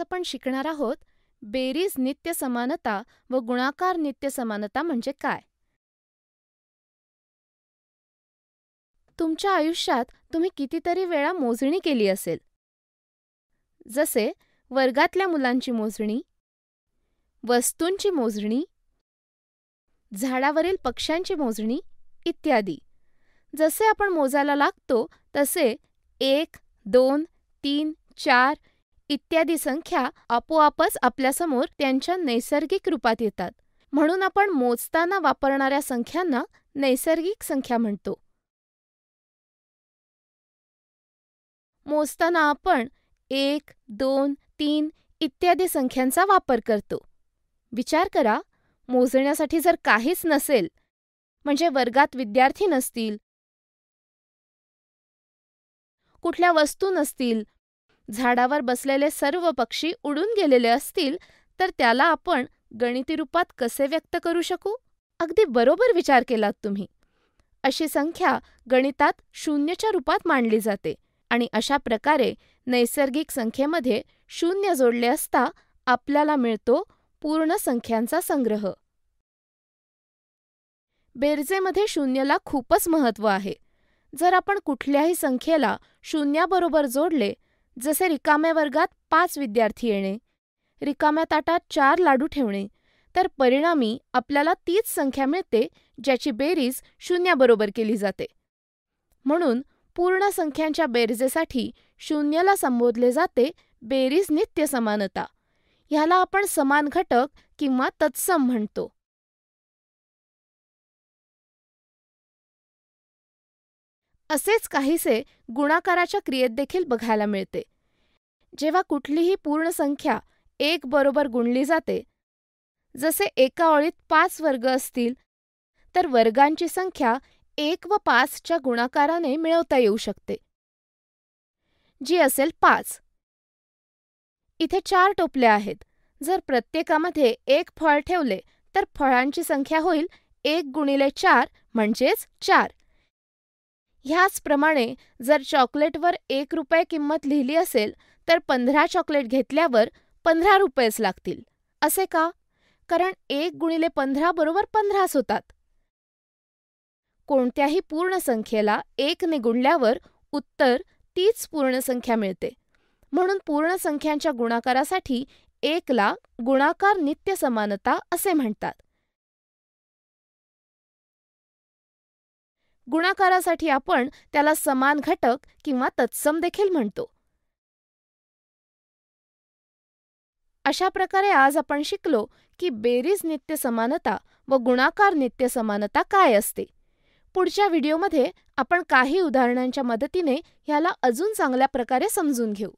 आपण शिकणार आहोत बेरीज नित्य समानता व गुणाकार नित्य समानता म्हणजे काय तुमच्या आयुष्यात तुम्ही कितीतरी वेळा मोजणी केली असेल जसे वर्गातल्या मुलांची मोजणी वस्तूंची मोजणी झाडावरील पक्ष्यांची मोजणी इत्यादी जसे आपण मोजायला लागतो तसे एक दोन तीन चार इत्यादी संख्या आपोआपच आपल्यासमोर त्यांच्या नैसर्गिक रूपात येतात म्हणून आपण मोजताना वापरणाऱ्या संख्यांना नैसर्गिक संख्या म्हणतो मोजताना आपण एक दोन तीन इत्यादी संख्यांचा वापर करतो विचार करा मोजण्यासाठी जर काहीच नसेल म्हणजे वर्गात विद्यार्थी नसतील कुठल्या वस्तू नसतील झाडावर बसलेले सर्व पक्षी उडून गेलेले असतील तर त्याला आपण गणिती रूपात कसे व्यक्त करू शकू अगदी बरोबर विचार केलात तुम्ही अशी संख्या गणितात शून्यच्या रूपात मांडली जाते आणि अशा प्रकारे नैसर्गिक संख्येमध्ये शून्य जोडले असता आपल्याला मिळतो पूर्ण संख्यांचा संग्रह बेरजेमध्ये शून्यला खूपच महत्व आहे जर आपण कुठल्याही संख्येला शून्याबरोबर जोडले जसे रिकाम्या वर्गात पाच विद्यार्थी येणे रिकाम्या ताटात चार लाडू ठेवणे तर परिणामी आपल्याला तीच संख्या मिळते ज्याची बेरीज शून्याबरोबर केली जाते म्हणून पूर्ण संख्यांच्या बेरजेसाठी शून्यला संबोधले जाते बेरीज नित्य समानता ह्याला आपण समान घटक किंवा तत्सम म्हणतो असेच काहीसे गुणाकाराच्या क्रियेत देखील बघायला मिळते जेव्हा कुठलीही पूर्ण संख्या एक बरोबर गुणली जाते जसे एका ओळीत पाच वर्ग असतील तर वर्गांची संख्या एक व पाचच्या गुणाकाराने मिळवता येऊ शकते जी असेल पाच इथे चार टोपल्या आहेत जर प्रत्येकामध्ये एक फळ ठेवले तर फळांची संख्या होईल एक गुणिले चार म्हणजेच चार ह्याचप्रमाणे जर चॉकलेटवर एक रुपये किंमत लिहिली असेल तर पंधरा चॉकलेट घेतल्यावर पंधरा रुपयेच लागतील असे का कारण एक गुणिले पंधरा बरोबर पंधराच होतात कोणत्याही पूर्ण संख्येला एकने गुणल्यावर उत्तर तीच पूर्ण संख्या मिळते म्हणून पूर्ण संख्यांच्या गुणाकारासाठी एकला गुणाकार नित्य समानता असे म्हणतात गुणाकारासाठी आपण त्याला समान घटक किंवा तत्सम देखील म्हणतो अशा प्रकारे आज आपण शिकलो की बेरीज नित्य समानता व गुणाकार नित्य समानता काय असते पुढच्या व्हिडिओमध्ये आपण काही उदाहरणांच्या मदतीने ह्याला अजून चांगल्या प्रकारे समजून घेऊ